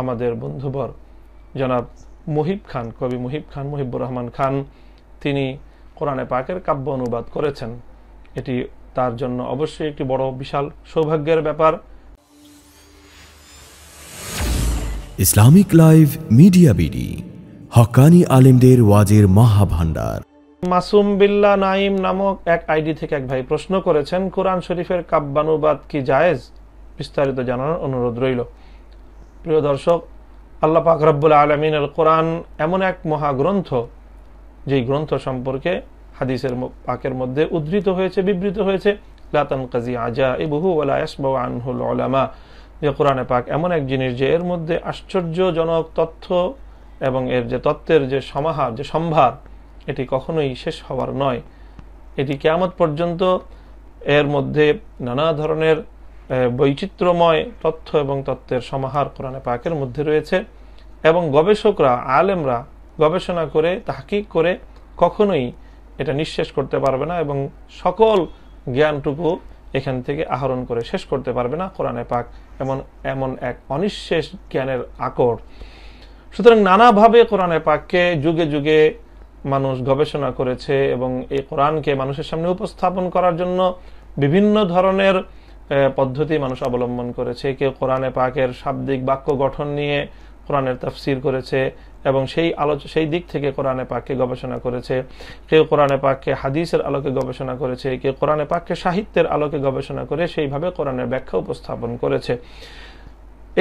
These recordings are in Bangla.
আমাদের বন্ধুবর জনাব মুহিব খান কবি মুহিব খান মুহিবুর রহমান খান তিনি কোরআনে পাকের কাব্য অনুবাদ করেছেন এটি তার জন্য অবশ্যই একটি বড় বিশাল সৌভাগ্যের ব্যাপার ইসলামিক লাইভ মিডিয়া বিডি হকানি আলিমদের ওয়াজের মহাভান্ডার মাসুম বিল্লা নাইম নামক এক আইডি থেকে এক ভাই প্রশ্ন করেছেন কোরআন শরীফের কাব্যানুবাদ কি জায়েজ বিস্তারিত জানানোর অনুরোধ রইল প্রিয় দর্শক আল্লাহ পাক রব্বুল আলমিন আল কোরআন এমন এক মহাগ্রন্থ যেই গ্রন্থ সম্পর্কে হাদিসের পাকের মধ্যে উদ্ধৃত হয়েছে বিবৃত হয়েছে লাতান কাজী আজা এ বহু আলামা যে কোরআনে পাক এমন এক জিনিস যে এর মধ্যে আশ্চর্যজনক তথ্য এবং এর যে তত্ত্বের যে সমাহার যে সম্ভার এটি কখনোই শেষ হওয়ার নয় এটি কেয়ামত পর্যন্ত এর মধ্যে নানা ধরনের বৈচিত্র্যময় তথ্য এবং তত্ত্বের সমাহার কোরআনে পাকের মধ্যে রয়েছে এবং গবেষকরা আলেমরা গবেষণা করে তাহকিক করে কখনোই এটা নিঃশেষ করতে পারবে না এবং সকল জ্ঞানটুকু এখান থেকে আহরণ করে শেষ করতে পারবে না কোরআনে পাক এমন এমন এক অনিঃশেষ জ্ঞানের আকর সুতরাং নানাভাবে কোরআনে পাককে যুগে যুগে মানুষ গবেষণা করেছে এবং এই কোরআনকে মানুষের সামনে উপস্থাপন করার জন্য বিভিন্ন ধরনের পদ্ধতি মানুষ অবলম্বন করেছে কেউ কোরআনে পাকের শাব্দিক বাক্য গঠন নিয়ে কোরআনের তাফসির করেছে এবং সেই আলোচ সেই দিক থেকে কোরআনে পাককে গবেষণা করেছে কেউ কোরআনে পাককে হাদিসের আলোকে গবেষণা করেছে কেউ কোরআনে পাককে সাহিত্যের আলোকে গবেষণা করে সেইভাবে কোরআনের ব্যাখ্যা উপস্থাপন করেছে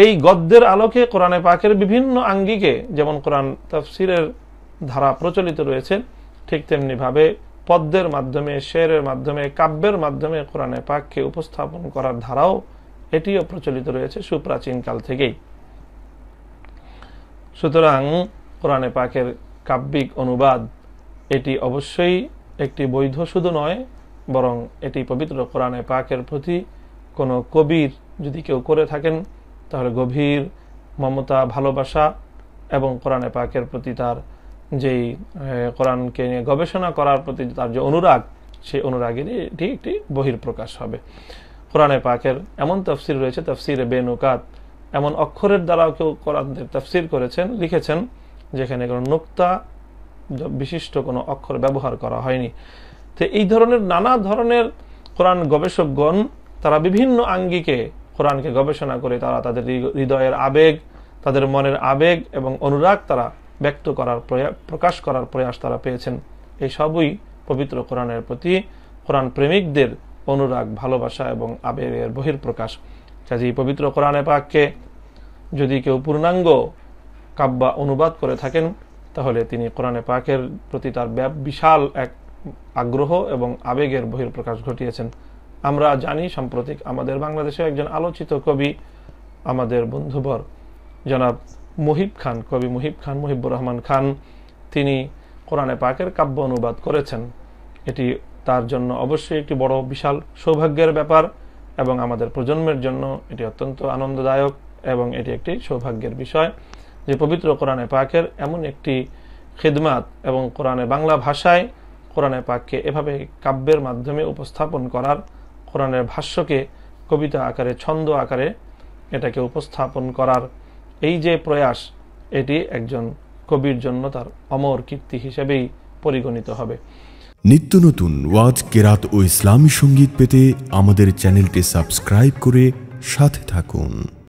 এই গদ্যের আলোকে কোরআনে পাকের বিভিন্ন আঙ্গিকে যেমন কোরআন তাফসিরের ধারা প্রচলিত রয়েছে ঠিক তেমনিভাবে পদ্মের মাধ্যমে শেরের মাধ্যমে কাব্যের মাধ্যমে কোরআনে পাককে উপস্থাপন করার ধারাও এটিও প্রচলিত রয়েছে সুপ্রাচীনকাল থেকেই সুতরাং কোরআনে পাকের কাব্যিক অনুবাদ এটি অবশ্যই একটি বৈধ শুধু নয় বরং এটি পবিত্র কোরআনে পাকের প্রতি কোনো কবির যদি কেউ করে থাকেন তাহলে গভীর মমতা ভালোবাসা এবং কোরআনে পাকের প্রতি তার যেই কোরআনকে নিয়ে গবেষণা করার প্রতি তার যে অনুরাগ সেই অনুরাগেরই এটি একটি বহির প্রকাশ হবে কোরআনে পাকের এমন তফসির রয়েছে তফসিরে বেনুকাত এমন অক্ষরের দ্বারাও কেউ কোরআনদের তফসির করেছেন লিখেছেন যেখানে কোনো নোক্তা বিশিষ্ট কোনো অক্ষর ব্যবহার করা হয়নি তো এই ধরনের নানা ধরনের কোরআন গবেষকগণ তারা বিভিন্ন আঙ্গিকে কোরআনকে গবেষণা করে তারা তাদের হৃদয়ের আবেগ তাদের মনের আবেগ এবং অনুরাগ তারা ব্যক্ত করার প্রকাশ করার প্রয়াস তারা পেয়েছেন এই সবই পবিত্র কোরআনের প্রতি কোরআন প্রেমিকদের অনুরাগ ভালোবাসা এবং আবেগের বহির্প্রকাশ কাজেই পবিত্র কোরআনে পাককে যদি কেউ পূর্ণাঙ্গ কাব্বা অনুবাদ করে থাকেন তাহলে তিনি কোরআনে পাকের প্রতি তার বিশাল এক আগ্রহ এবং আবেগের বহির্প্রকাশ ঘটিয়েছেন আমরা জানি সাম্প্রতিক আমাদের বাংলাদেশে একজন আলোচিত কবি আমাদের বন্ধুবর জনাব মুহিব খান কবি মুহিব খান মুহিবুর রহমান খান তিনি কোরআনে পাকের কাব্য অনুবাদ করেছেন এটি তার জন্য অবশ্যই একটি বড় বিশাল সৌভাগ্যের ব্যাপার এবং আমাদের প্রজন্মের জন্য এটি অত্যন্ত আনন্দদায়ক এবং এটি একটি সৌভাগ্যের বিষয় যে পবিত্র কোরআনে পাকের এমন একটি খিদমাত এবং কোরআনে বাংলা ভাষায় কোরআনে পাককে এভাবে কাব্যের মাধ্যমে উপস্থাপন করার কোরআনের ভাষ্যকে কবিতা আকারে ছন্দ আকারে এটাকে উপস্থাপন করার এই যে প্রয়াস এটি একজন কবির জন্য তার অমর কীর্তি হিসেবেই পরিগণিত হবে নিত্য নতুন ওয়াজ কেরাত ও ইসলামী সঙ্গীত পেতে আমাদের চ্যানেলটি সাবস্ক্রাইব করে সাথে থাকুন